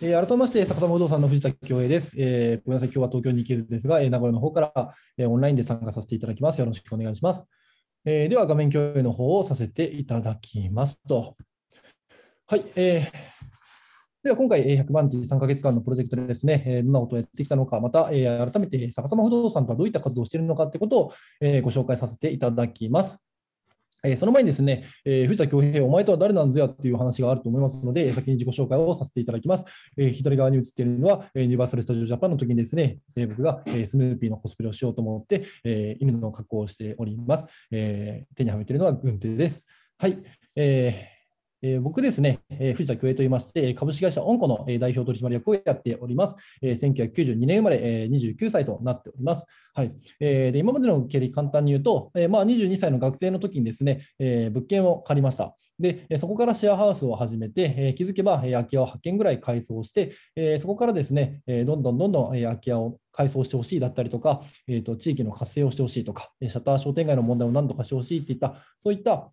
えー、改めまして、坂田不動産の藤崎恭平です、えー。ごめんなさい、今日は東京に行けずですが、えー、名古屋の方から、えー、オンラインで参加させていただきます。よろしくお願いします。えー、では、画面共有の方をさせていただきますと。はい、えー、では今回、100万字3か月間のプロジェクトでですね、どんなことをやってきたのか、また改めて逆さま不動産とはどういった活動をしているのかということをご紹介させていただきます。えその前にですね、えー、藤田恭平、お前とは誰なんぞやっていう話があると思いますので、先に自己紹介をさせていただきます。えー、左側に映っているのは、えー、ユニバーサル・スタジオ・ジャパンの時にですね、え僕が、えスヌーピーのコスプレをしようと思って、え犬の格好をしております。え手にはめているのは軍手です。はい、えーえー、僕ですね、えー、藤田恭恵と言いまして、株式会社オンコの代表取締役をやっております。えー、1992年生まれ、えー、29歳となっております。はいえー、で今までの経歴、簡単に言うと、えーまあ、22歳の学生の時にですね、えー、物件を借りました。でそこからシェアハウスを始めて、えー、気づけば空き家を8軒ぐらい改装して、えー、そこからですね、えー、どんどんどんどん空き家を改装してほしいだったりとか、えーと、と地域の活性をしてほしいとか、シャッター商店街の問題を何とかしてほしいといった、そういった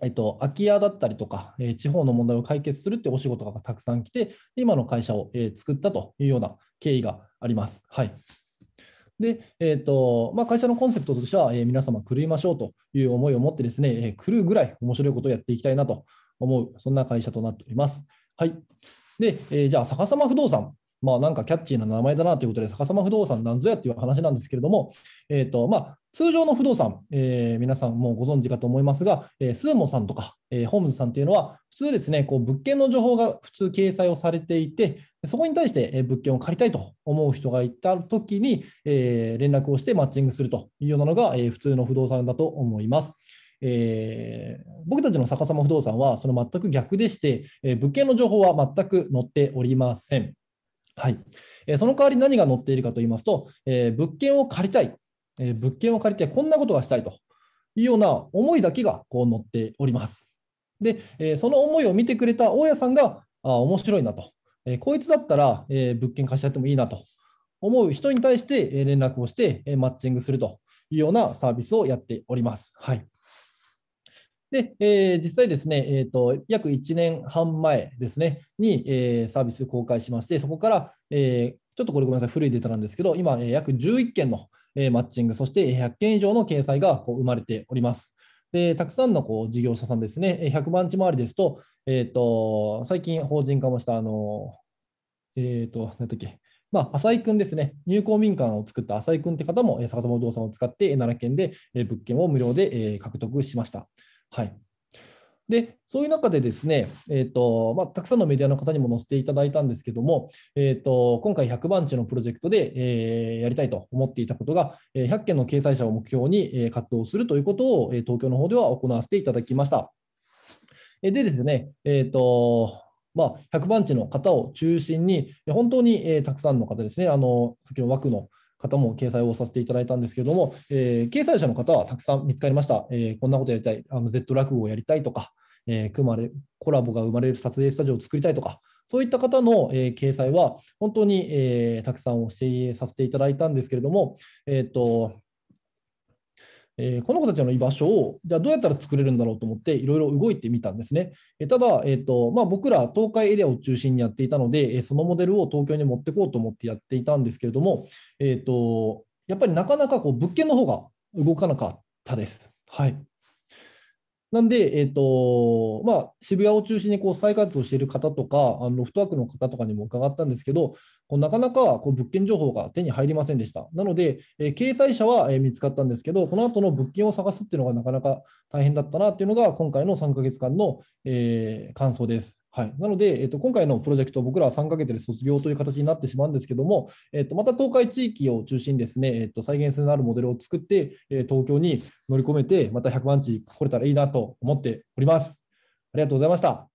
えっと、空き家だったりとか、え地方の問題を解決するってお仕事がたくさん来て、今の会社を、え作ったというような経緯があります。はいでえーとまあ、会社のコンセプトとしては、え皆様狂いましょうという思いを持ってですね、え狂うぐらい面白いことをやっていきたいなと思う、そんな会社となっております。はい、で、えー、じゃあ、逆さま不動産まあ、なんかキャッチーな名前だなということで、逆さま不動産なんぞやっていう話なんですけれども、えーとまあ、通常の不動産、えー、皆さんもご存知かと思いますが、えー、スーモさんとか、えー、ホームズさんというのは、普通ですね、こう物件の情報が普通掲載をされていて、そこに対して物件を借りたいと思う人がいたときに、えー、連絡をしてマッチングするというようなのが、えー、普通の不動産だと思います。えー、僕たちの逆さま不動産はその全く逆でして、えー、物件の情報は全く載っておりません。はいえー、その代わり何が載っているかと言いますと、え物件を借りたい、え物件を借りてこんなことがしたいというような思いだけがこう載っております。で、えその思いを見てくれた大家さんが、あ面白いなと、えこいつだったら、え物件貸しちゃってもいいなと思う人に対して、え連絡をして、えマッチングするというようなサービスをやっております。はいで、えー、実際ですね、えーと、約1年半前ですね、に、えー、サービス公開しまして、そこから、えー、ちょっとこれごめんなさい、古いデータなんですけど、今、約11件のマッチング、そして100件以上の掲載がこう生まれております。でたくさんのこう事業者さんですね、100万地回りですと、えーと、最近法人化もした、あのえっ、ー、と、何だっけ、まあ、浅井君ですね、入港民館を作った浅井君って方も、坂本不動産を使って、奈良県で物件を無料で獲得しました。はい、で、そういう中でですね、えーとまあ、たくさんのメディアの方にも載せていただいたんですけども、えーと、今回100番地のプロジェクトで、えー、やりたいと思っていたことが、100件の掲載者を目標に活動するということを東京の方では行わせていただきました。でですね、えーとまあ、100番地の方を中心に、本当にたくさんの方ですね、あの先の枠の方も掲載をさせていただいたんですけれども、えー、掲載者の方はたくさん見つかりました。えー、こんなことやりたい、あの Z 落語をやりたいとか、えー、コラボが生まれる撮影スタジオを作りたいとか、そういった方の、えー、掲載は本当に、えー、たくさんをしてさせていただいたんですけれども、えーとえー、この子たちの居場所をじゃあどうやったら作れるんだろうと思っていろいろ動いてみたんですね。えー、ただ、えーとまあ、僕ら東海エリアを中心にやっていたので、えそのモデルを東京に持ってこうと思ってやっていたんですけれども、えーとやっぱりなかなかこう物件の方が動かなかったです。はいなんで、えーとまあ、渋谷を中心にこう再開発をしている方とか、あのロフトワークの方とかにも伺ったんですけど、こうなかなかこう物件情報が手に入りませんでした。なので、えー、掲載者は、え見つかったんですけど、この後の物件を探すっていうのがなかなか大変だったなっていうのが、今回の3か月間の、えー、感想です。はい、なので、えっと、今回のプロジェクト、僕らは3か月で卒業という形になってしまうんですけども、えっと、また東海地域を中心にですね、えっと、再現性のあるモデルを作って、え東京に乗り込めて、また100万地来れたらいいなと思っております。ありがとうございました。